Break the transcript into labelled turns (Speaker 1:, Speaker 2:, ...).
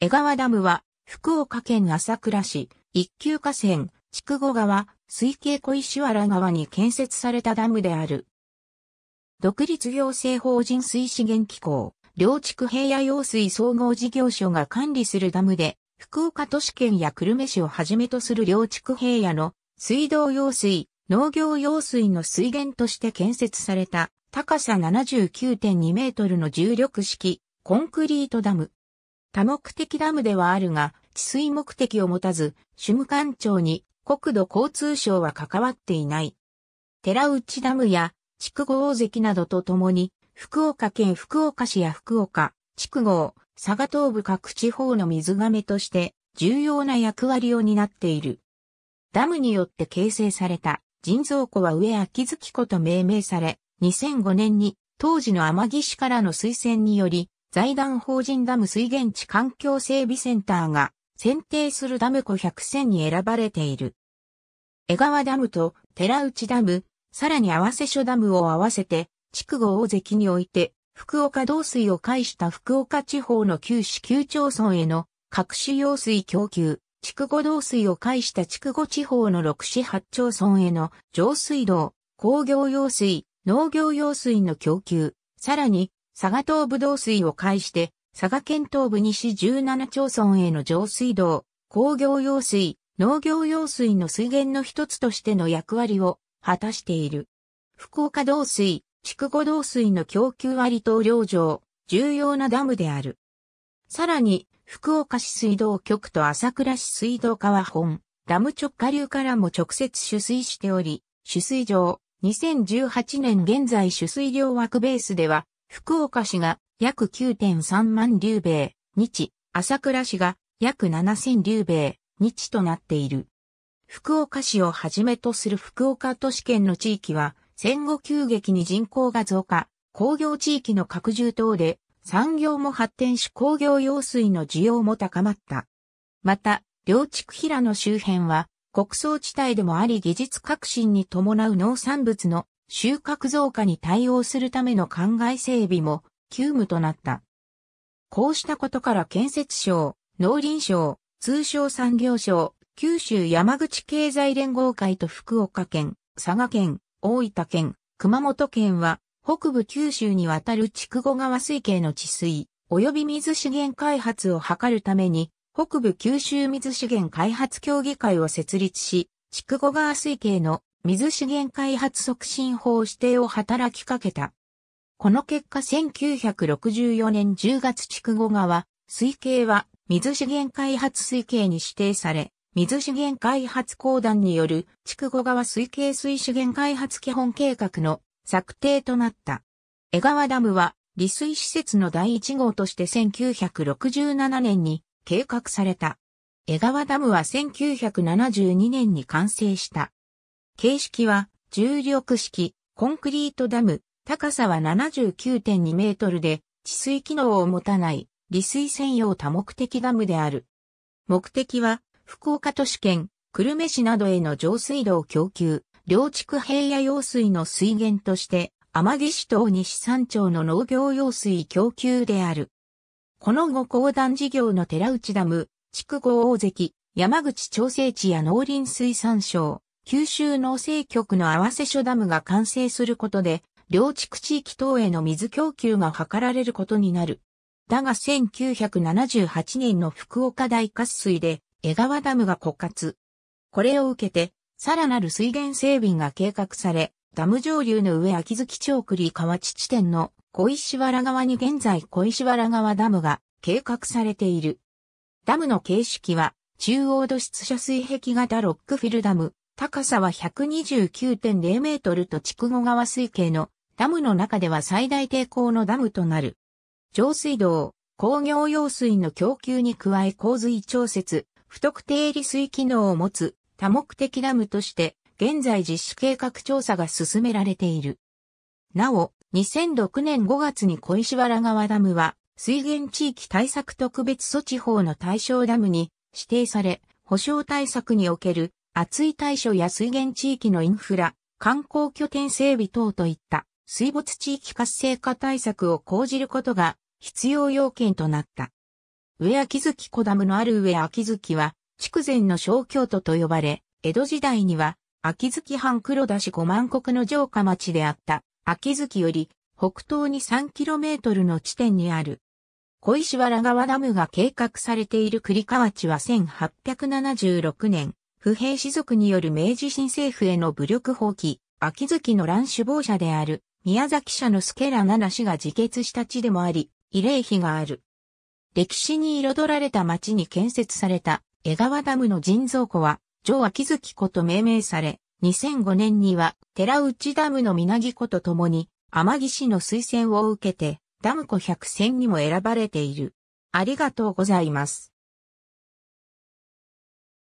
Speaker 1: 江川ダムは、福岡県朝倉市、一級河川、筑後川、水系小石原川に建設されたダムである。独立行政法人水資源機構、両地区平野用水総合事業所が管理するダムで、福岡都市圏や久留米市をはじめとする両地区平野の水道用水、農業用水の水源として建設された高さ79.2メートルの重力式コンクリートダム。多目的ダムではあるが、治水目的を持たず、主務官庁に国土交通省は関わっていない。寺内ダムや筑後大関などと共に、福岡県福岡市や福岡、筑後、佐賀東部各地方の水亀として重要な役割を担っている。ダムによって形成された人造湖は上秋月湖と命名され、2005年に当時の天城市からの推薦により財団法人ダム水源地環境整備センターが選定するダム湖100選に選ばれている。江川ダムと寺内ダム、さらに合わせ所ダムを合わせて、筑後大関において、福岡道水を介した福岡地方の九市九町村への各種用水供給、筑後道水を介した筑後地方の六市八町村への上水道、工業用水、農業用水の供給、さらに佐賀東部道水を介して、佐賀県東部西17町村への上水道、工業用水、農業用水の水源の一つとしての役割を果たしている。福岡道水、筑後道水の供給割と領上、重要なダムである。さらに、福岡市水道局と朝倉市水道川本、ダム直下流からも直接取水しており、取水場、2018年現在取水量枠ベースでは、福岡市が約9.3万流米、日、朝倉市が約7000流米、日となっている。福岡市をはじめとする福岡都市圏の地域は、戦後急激に人口が増加、工業地域の拡充等で、産業も発展し工業用水の需要も高まった。また、両地区平野周辺は、国葬地帯でもあり技術革新に伴う農産物の収穫増加に対応するための灌漑整備も急務となった。こうしたことから建設省、農林省、通商産業省、九州山口経済連合会と福岡県、佐賀県、大分県、熊本県は北部九州にわたる筑後川水系の治水、及び水資源開発を図るために、北部九州水資源開発協議会を設立し、筑後川水系の水資源開発促進法指定を働きかけた。この結果1964年10月筑後川、水系は水資源開発水系に指定され、水資源開発公団による筑後川水系水資源開発基本計画の策定となった。江川ダムは利水施設の第1号として1967年に計画された。江川ダムは1972年に完成した。形式は重力式、コンクリートダム、高さは79.2メートルで、治水機能を持たない、利水専用多目的ダムである。目的は、福岡都市圏、久留米市などへの上水道供給、両地区平野用水の水源として、天城市等西山町の農業用水供給である。この後公団事業の寺内ダム、筑後大関、山口調整地や農林水産省、九州農政局の合わせ所ダムが完成することで、両地区地域等への水供給が図られることになる。だが1978年の福岡大渇水で江川ダムが枯渇。これを受けて、さらなる水源整備が計画され、ダム上流の上秋月町栗河地地点の小石原川に現在小石原川ダムが計画されている。ダムの形式は中央土質社水壁型ロックフィルダム、高さは129.0メートルと筑後川水系のダムの中では最大抵抗のダムとなる。上水道、工業用水の供給に加え洪水調節、不特定利水機能を持つ多目的ダムとして、現在実施計画調査が進められている。なお、2006年5月に小石原川ダムは、水源地域対策特別措置法の対象ダムに指定され、保障対策における厚い対処や水源地域のインフラ、観光拠点整備等といった水没地域活性化対策を講じることが必要要件となった。上秋月小ダムのある上秋月は、筑前の小京都と呼ばれ、江戸時代には、秋月藩黒田市五万石の城下町であった、秋月より北東に 3km の地点にある。小石原川ダムが計画されている栗川町は1876年、不平士族による明治新政府への武力放棄、秋月の乱首謀者である、宮崎社の助ら七氏が自決した地でもあり、慰霊碑がある。歴史に彩られた町に建設された江川ダムの人造湖は、上秋月湖と命名され、2005年には寺内ダムの南湖と共に、天城市の推薦を受けて、ダム湖百選にも選ばれている。ありがとうございます。